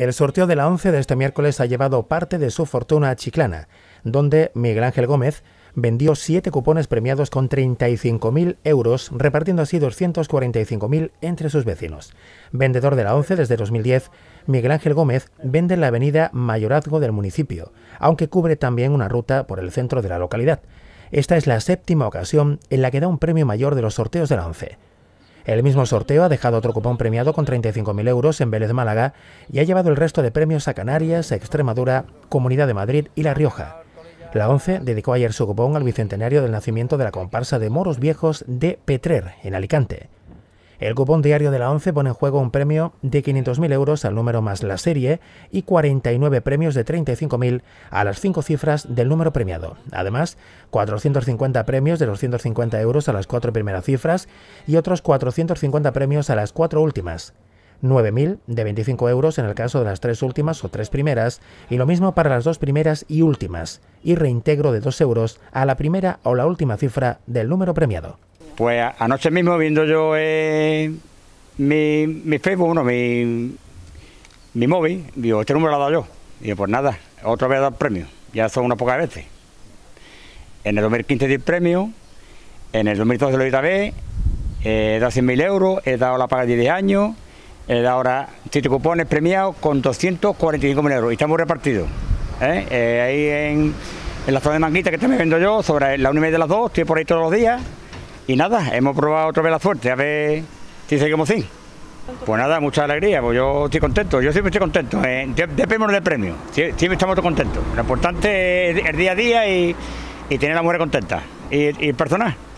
El sorteo de la 11 de este miércoles ha llevado parte de su fortuna a Chiclana, donde Miguel Ángel Gómez vendió siete cupones premiados con 35.000 euros, repartiendo así 245.000 entre sus vecinos. Vendedor de la 11 desde 2010, Miguel Ángel Gómez vende en la avenida Mayorazgo del municipio, aunque cubre también una ruta por el centro de la localidad. Esta es la séptima ocasión en la que da un premio mayor de los sorteos de la 11. El mismo sorteo ha dejado otro cupón premiado con 35.000 euros en Vélez Málaga y ha llevado el resto de premios a Canarias, Extremadura, Comunidad de Madrid y La Rioja. La ONCE dedicó ayer su cupón al bicentenario del nacimiento de la comparsa de moros viejos de Petrer, en Alicante. El cupón diario de la 11 pone en juego un premio de 500.000 euros al número más la serie y 49 premios de 35.000 a las 5 cifras del número premiado. Además, 450 premios de 250 euros a las 4 primeras cifras y otros 450 premios a las 4 últimas. 9.000 de 25 euros en el caso de las tres últimas o tres primeras, y lo mismo para las dos primeras y últimas, y reintegro de 2 euros a la primera o la última cifra del número premiado. Pues anoche mismo viendo yo eh, mi, Facebook, bueno, mi, móvil, digo, este número lo he dado yo. Digo, pues nada, otra vez he dado premio, ya son unas pocas veces. En el 2015 di el premio, en el 2012 lo he otra vez, eh, he dado 100.000 euros, he dado la paga de 10 años, he dado ahora 7 cupones premiados con 245.000 euros y estamos repartidos. ¿eh? ahí en, la zona de Manguita que también vendo yo, sobre la 1 y media de las dos, estoy por ahí todos los días. Y nada, hemos probado otra vez la suerte, a ver si seguimos sin. Pues nada, mucha alegría, pues yo estoy contento, yo siempre estoy contento, eh, del premio, siempre estamos todos contentos. Lo importante es el día a día y, tener a la mujer contenta y, personal.